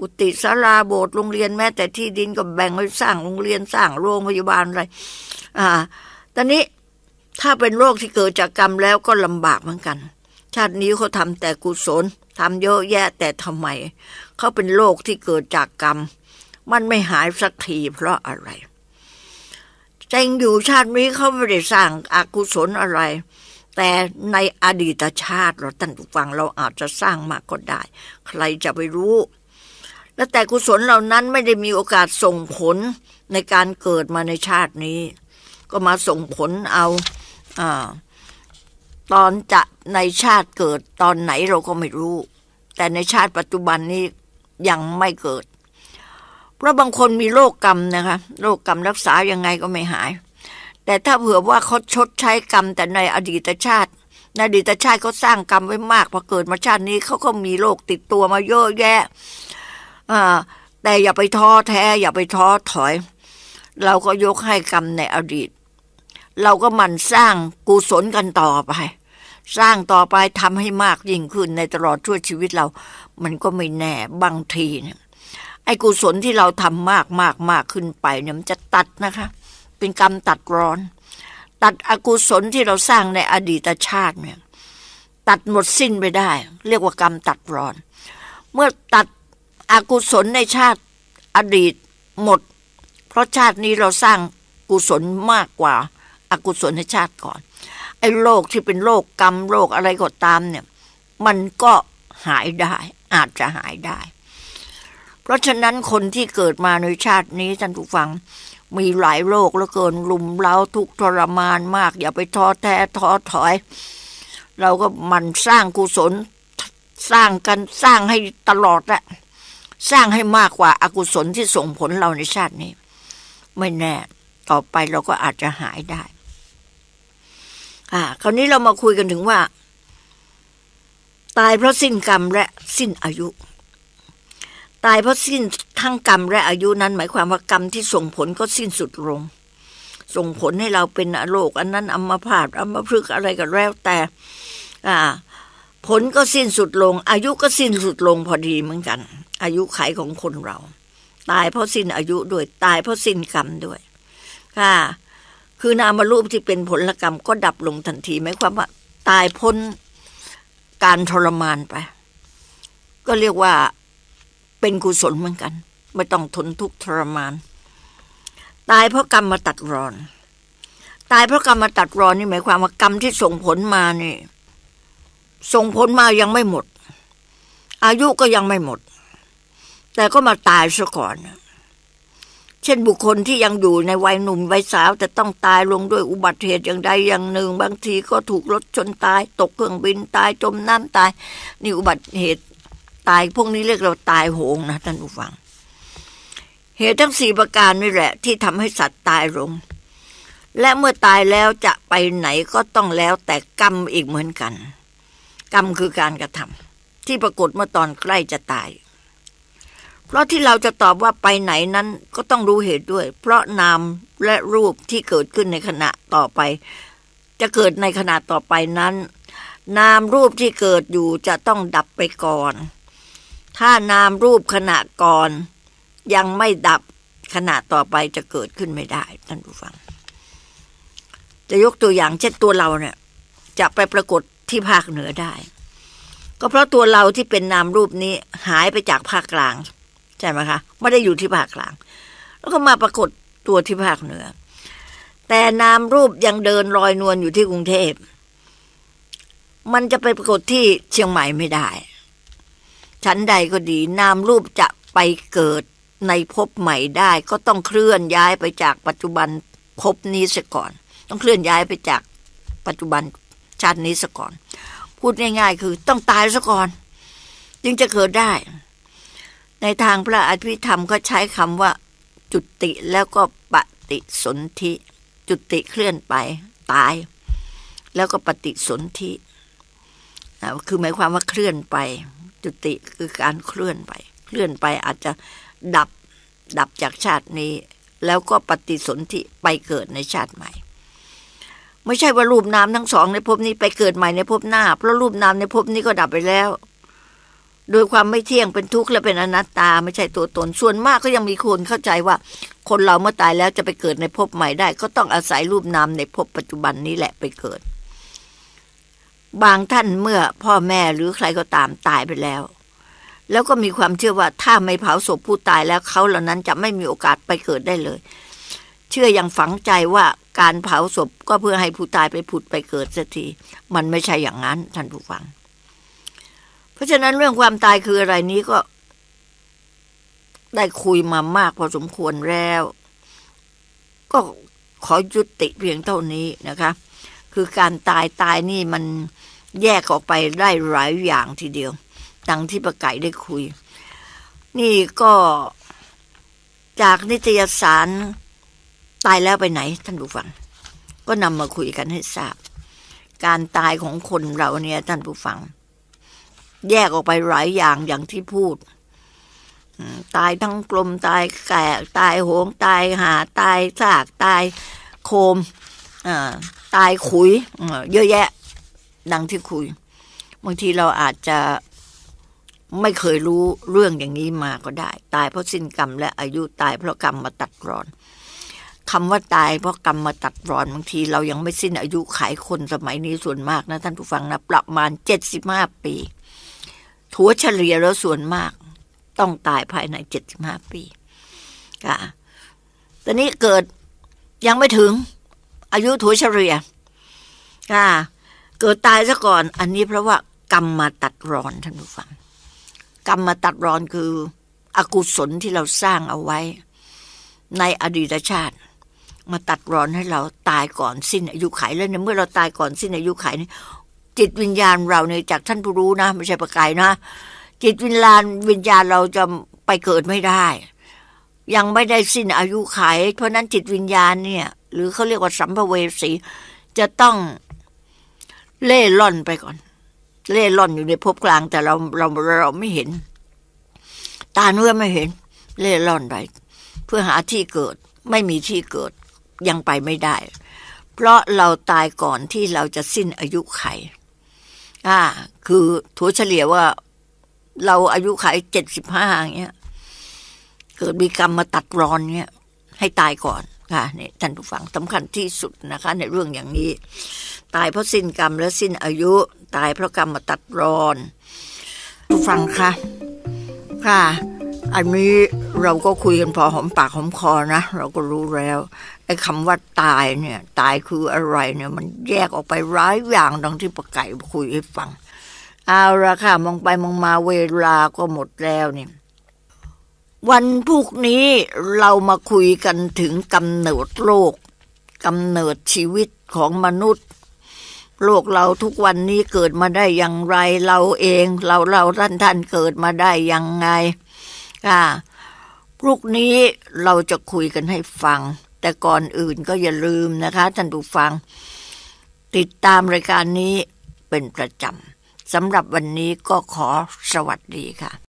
อุติสาราโบสถ์โรงเรียนแม้แต่ที่ดินก็แบ่งไว้สร้างโรงเรียนสร้างโรงพยาบาลอะไรอ่าตอนนี้ถ้าเป็นโรคที่เกิดจากกรรมแล้วก็ลำบากเหมือนกัน ชาตินี้เขาทำแต่กุศลทำเยอะแยะแต่ทำไมเขาเป็นโรคที่เกิดจากกรรม มันไม่หายสักทีเพราะอะไรจริงอยู่ชาตินี้เขาไม่ได้สร้างอากุศลอะไร แต่ในอดีตชาติเราท่านผู้ฟังเราอาจจะสร้างมากก็ได้ ใครจะไปรู้ และแต่กุศลเหล่านั้นไม่ได้มีโอกาสส่งผลในการเกิดมาในชาตินี้ ก็มาส่งผลเอา อ่าตอนจะในชาติเกิดตอนไหนเราก็ไม่รู้ แต่ในชาติปัจจุบันนี้ ยังไม่เกิด เพราะบางคนมีโรคกรรมนะคะโรคกรรมรักษายังไงก็ไม่หาย แต่ถ้าเผื่อว่าเขาชดใช้กรรม แต่ในอดีตชาติ ในอดีตชาติเขาสร้างกรรมไว้มากพอเกิดมาชาตินี้เขาก็มีโรคติดตัวมาเยอะแยะแต่อย่าไปท้อแท้ อย่าไปท้อถอย เราก็ยกให้กรรมในอดีต เราก็มันสร้างกุศลกันต่อไปสร้างต่อไปทำให้มากยิ่งขึ้น ในตลอดชั่วชีวิตเรา มันก็ไม่แน่บางทีนยไอ้กุศลที่เราทำมากมากมากขึ้นไปเนี่ยมันจะตัดนะคะเป็นกรรมตัดร้อน ตัดอกุศลที่เราสร้างในอดีตชาติเนี่ย ตัดหมดสิ้นไปได้ เรียกว่ากรรมตัดร้อน เมื่อตัดอกุศลในชาติอดีตหมด เพราะชาตินี้เราสร้างกุศลมากกว่าอากุศลในชาติก่อนไอ้โรคที่เป็นโรคกรรมโรคอะไรก็ตามเนี่ย มันก็หายได้ อาจจะหายได้ เพราะฉะนั้นคนที่เกิดมาในชาตินี้ท่านผู้ฟัง มีหลายโรคแล้วเกินลุมเล้าทุกทรมานมากอย่าไปท้อแท้ ท้อถอย เราก็มันสร้างกุศลสร้างกันสร้างให้ตลอดแหละสร้างให้มากกว่าอากุศลที่ส่งผลเราในชาตินี้ ไม่แน่ต่อไปเราก็อาจจะหายได้่ะคราวนี้เรามาคุยกันถึงว่า ตายเพราะสิ้นกรรมและสิ้นอายุ ตายเพราะสิ้นทั้งกรรมและอายุนั้น หมายความว่ากรรมที่ส่งผลก็สิ้นสุดลง ส่งผลให้เราเป็นโรคอันนั้นอัมพาตอัมพฤกอะไรก็แล้วแต่อ่า ผลก็สิ้นสุดลง อายุก็สิ้นสุดลงพอดีเหมือนกัน อายุไขของคนเรา ตายเพราะสิ้นอายุด้วยตายเพราะสิ้นกรรมด้วย ค่ะคือนามรูปที่เป็นผลกรรม ก็ดับลงทันทีหมายความว่าตายพ้นการทรมานไป ก็เรียกว่าเป็นกุศลเหมือนกัน ไม่ต้องทนทุกข์ทรมาน ตายเพราะกรรมมาตัดรอน ตายเพราะกรรมมาตัดรอนนี่หมายความว่ากรรมที่ส่งผลมานี่ส่งผลมายังไม่หมด อายุก็ยังไม่หมด แต่ก็มาตายซะก่อนเเช่นบุคคลที่ยังอยู่ในวัยหนุ่มวัยสาวแต่ต้องตายลงด้วยอุบัติเหตุอย่างใดอย่างหนึ่ง บางทีก็ถูกรถชนตาย ตกเครื่องบินตายจมน้ำตาย นี่อุบัติเหตุตายพวกนี้เรียกเราตายโหงนะท่านผู้ฟัง เหตุทั้งสี่ประการนี่แหละ ที่ทำให้สัตว์ตายลงและเมื่อตายแล้วจะไปไหนก็ต้องแล้วแต่กรรมอีกเหมือนกัน กรรมคือการกระทำที่ปรากฏเมื่อตอนใกล้จะตายเพราะที่เราจะตอบว่าไปไหนนั้นก็ต้องรู้เหตุด้วย เพราะนามและรูปที่เกิดขึ้นในขณะต่อไป จะเกิดในขณะต่อไปนั้น นามรูปที่เกิดอยู่จะต้องดับไปก่อน ถ้านามรูปขณะก่อนยังไม่ดับขณะต่อไปจะเกิดขึ้นไม่ได้ท่านผู้ฟัง จะยกตัวอย่างเช่นตัวเราเนี่ย จะไปปรากฏที่ภาคเหนือได้ ก็เพราะตัวเราที่เป็นนามรูปนี้หายไปจากภาคกลางใช่ไหมคะไม่ได้อยู่ที่ภาคกลาง แล้วก็มาปรากฏตัวที่ภาคเหนือ แต่นามรูปยังเดินลอยนวลอยู่ที่กรุงเทพมันจะไปปรากฏที่เชียงใหม่ไม่ได้ ชั้นใดก็ดีนามรูปจะไปเกิดในภพใหม่ได้ก็ต้องเคลื่อนย้ายไปจากปัจจุบันภพนี้เสียก่อน ต้องเคลื่อนย้ายไปจากปัจจุบันชาตินี้ซะก่อน พูดง่าย ๆ คือต้องตายซะก่อนจึงจะเกิดได้ในทางพระอภิธรรมก็ใช้คำว่า จุติแล้วก็ปฏิสนธิจุติเคลื่อนไปตาย แล้วก็ปฏิสนธิคือหมายความว่าเคลื่อนไป จุติคือการเคลื่อนไป เคลื่อนไปอาจจะดับดับจากชาตินี้ แล้วก็ปฏิสนธิไปเกิดในชาติใหม่ ไม่ใช่ว่ารูปนามทั้งสองในภพนี้ไปเกิดใหม่ในภพหน้าเพราะรูปนามในภพนี้ก็ดับไปแล้วโดยความไม่เที่ยงเป็นทุกข์และเป็นอนัตตา ไม่ใช่ตัวตนส่วนมากก็ยังมีคนเข้าใจว่าคนเราเมื่อตายแล้วจะไปเกิดในภพใหม่ได้ ก็ต้องอาศัยรูปนามในภพปัจจุบันนี้แหละไปเกิด บางท่านเมื่อพ่อแม่หรือใครก็ตามตายไปแล้ว แล้วก็มีความเชื่อว่าถ้าไม่เผาศพผู้ตายแล้วเขาเหล่านั้นจะไม่มีโอกาสไปเกิดได้เลย เชื่ออย่างฝังใจว่าการเผาศพก็เพื่อให้ผู้ตายไปผุดไปเกิดสักทีมันไม่ใช่อย่างนั้นท่านผู้ฟังราะฉะนั้นเรื่องความตายคืออะไรนี้ก็ ได้คุยมามากพอสมควรแล้ว ก็ขอยุติเพียงเท่านี้นะคะ คือการตายตายนี่มันแยกออกไปได้หลายอย่างทีเดียวดังที่ประไก่ได้คุย นี่ก็จากนิตยสาร ตายแล้วไปไหน ท่านผู้ฟัง ก็นำมาคุยกันให้ทราบการตายของคนเราเนี่ย ท่านผู้ฟังแยกออกไปหลายอย่างอย่างที่พูดตายทั้งกลมตายแก่ ตายโหง ตายหาตายซากตายโคมตายขุยเยอะแยะ ดังที่คุยบางทีเราอาจจะไม่เคยรู้เรื่องอย่างนี้มาก็ได้ ตายเพราะสิ้นกรรมและอายุตายเพราะกรรมมาตัดรอนคำว่าตายเพราะกรรมมาตัดรอนบางทีเรายังไม่สิ้นอายุขายคนสมัยนี้ส่วนมากนะท่านผู้ฟังนะ ประมาณเจ็ดสิบห้าปีถัวเฉลี่ยแล้วส่วนมากต้องตายภายในเจ็ดสิบห้าปีค่ะตอนนี้เกิดยังไม่ถึง อายุถัวเฉลี่ยค่ะเกิดตายซะก่อน อันนี้เพราะว่า กรรมมาตัดรอนท่านผู้ฟัง กรรมมาตัดรอนคืออกุศลที่เราสร้างเอาไว้ในอดีตชาติ มาตัดรอนให้เราตายก่อนสิ้นอายุขัยแล้วเนี่ยเมื่อเราตายก่อนสิ้นอายุัขนี่จิตวิญญาณเราเนี่ยจากท่านผู้รู้นะ ไม่ใช่ประกายนะ จิตวิญญาณวิญญาณเราจะไปเกิดไม่ได้ ยังไม่ได้สิ้นอายุัยเพราะนั้นจิตวิญญาณเนี่ย หรือเขาเรียกว่าสัมภเวสี จะต้องเล่ล่อนไปก่อน เล่ล่อนอยู่ในภพกลางแต่เราเราเราไม่เห็น ตาเนื้อไม่เห็น เล่ล่อนไปเพื่อหาที่เกิดไม่มีที่เกิดยังไปไม่ได้ เพราะเราตายก่อนที่เราจะสิ้นอายุไขอ่า คือถัวเฉลี่ยว่าเราอายุขายเจ็ดสิบห้าเงี้ย เกิดมีกรรมมาตัดรอนเงี้ยให้ตายก่อนค่ะนี่ท่านผู้ฟังสำคัญที่สุดนะคะ ในเรื่องอย่างนี้ ตายเพราะสิ้นกรรมและสิ้นอายุ ตายเพราะกรรมมาตัดรอนผู้ฟังคะค่ะอันนี้เราก็คุยกันพอหอมปากหอมคอนะ เราก็รู้แล้วไอ้คำว่าตายเนี่ย ตายคืออะไรเนี่ย มันแยกออกไปร้ายอย่างดังที่ปะไก่คุยให้ฟัง เอาละค่ะ มองไปมองมาเวลาก็หมดแล้ว เนี่ย วันพุกนี้เรามาคุยกันถึงกำเนิดโลกกำเนิดชีวิตของมนุษย์ โลกเราทุกวันนี้เกิดมาได้อย่างไร เราเอง เราเราท่านท่านเกิดมาได้อย่างไงค่ะพรุ่งนี้เราจะคุยกันให้ฟัง แต่ก่อนอื่นก็อย่าลืมนะคะ ท่านผู้ฟัง ติดตามรายการนี้เป็นประจำ สำหรับวันนี้ก็ขอสวัสดีค่ะ